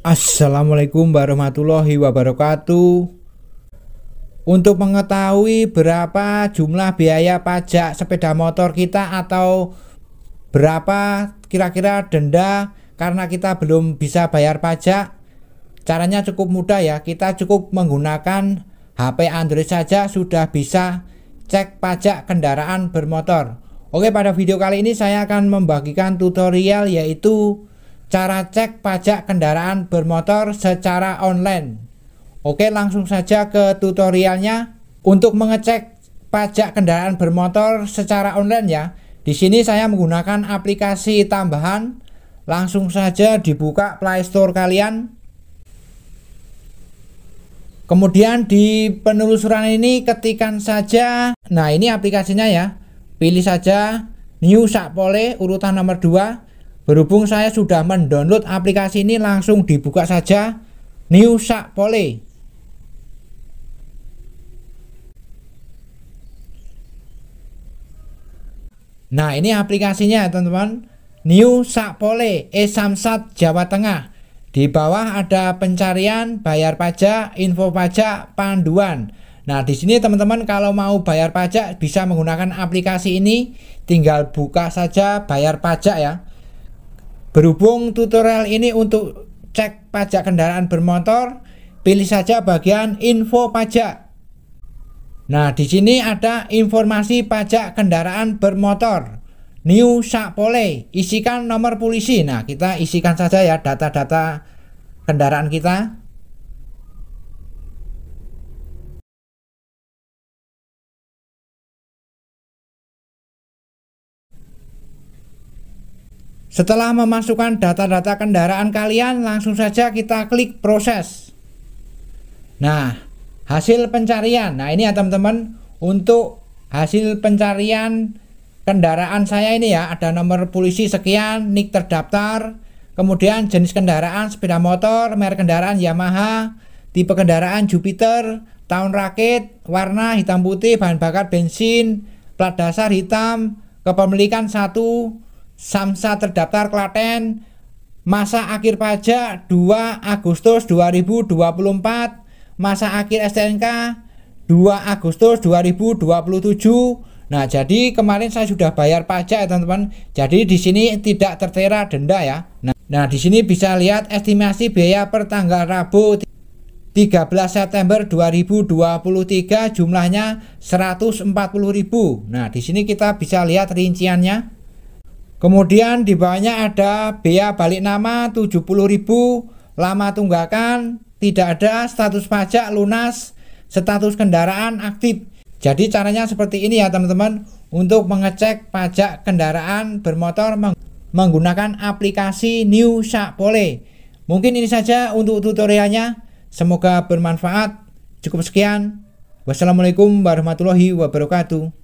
Assalamualaikum warahmatullahi wabarakatuh. Untuk mengetahui berapa jumlah biaya pajak sepeda motor kita atau berapa kira-kira denda karena kita belum bisa bayar pajak, caranya cukup mudah ya. Kita cukup menggunakan HP Android saja sudah bisa cek pajak kendaraan bermotor. Oke, pada video kali ini saya akan membagikan tutorial yaitu cara cek pajak kendaraan bermotor secara online. Oke, langsung saja ke tutorialnya. Untuk mengecek pajak kendaraan bermotor secara online ya. Di sini saya menggunakan aplikasi tambahan. Langsung saja dibuka Play Store kalian. Kemudian di penelusuran ini ketikan saja. Nah, ini aplikasinya ya. Pilih saja New Sakpole urutan nomor 2 Berhubung saya sudah mendownload aplikasi ini langsung dibuka saja New Sakpole. Nah, ini aplikasinya, teman-teman. New Sakpole e Samsat Jawa Tengah. Di bawah ada pencarian, bayar pajak, info pajak, panduan. Nah, di sini teman-teman kalau mau bayar pajak bisa menggunakan aplikasi ini, tinggal buka saja bayar pajak ya. Berhubung tutorial ini untuk cek pajak kendaraan bermotor, pilih saja bagian info pajak. Nah, di sini ada informasi pajak kendaraan bermotor. New Sapole, isikan nomor polisi. Nah, kita isikan saja ya data-data kendaraan kita. Setelah memasukkan data-data kendaraan kalian, langsung saja kita klik proses. Nah, hasil pencarian. Nah, ini ya teman-teman untuk hasil pencarian kendaraan saya ini ya, ada nomor polisi sekian, nik terdaftar, kemudian jenis kendaraan sepeda motor, merek kendaraan Yamaha, tipe kendaraan Jupiter, tahun rakit, warna hitam putih, bahan bakar bensin, plat dasar hitam, kepemilikan satu Samsa terdaftar Klaten masa akhir pajak 2 Agustus 2024 masa akhir STNK 2 Agustus 2027 Nah, jadi kemarin saya sudah bayar pajak ya, teman-teman. Jadi di sini tidak tertera denda ya. Nah, nah di sini bisa lihat estimasi biaya per tanggal Rabu 13 September 2023 jumlahnya 140.000. Nah, di sini kita bisa lihat rinciannya. Kemudian di bawahnya ada bea balik nama 70.000 lama tunggakan, tidak ada status pajak lunas, status kendaraan aktif. Jadi caranya seperti ini ya teman-teman untuk mengecek pajak kendaraan bermotor meng menggunakan aplikasi New Sapole. Mungkin ini saja untuk tutorialnya. Semoga bermanfaat. Cukup sekian. Wassalamualaikum warahmatullahi wabarakatuh.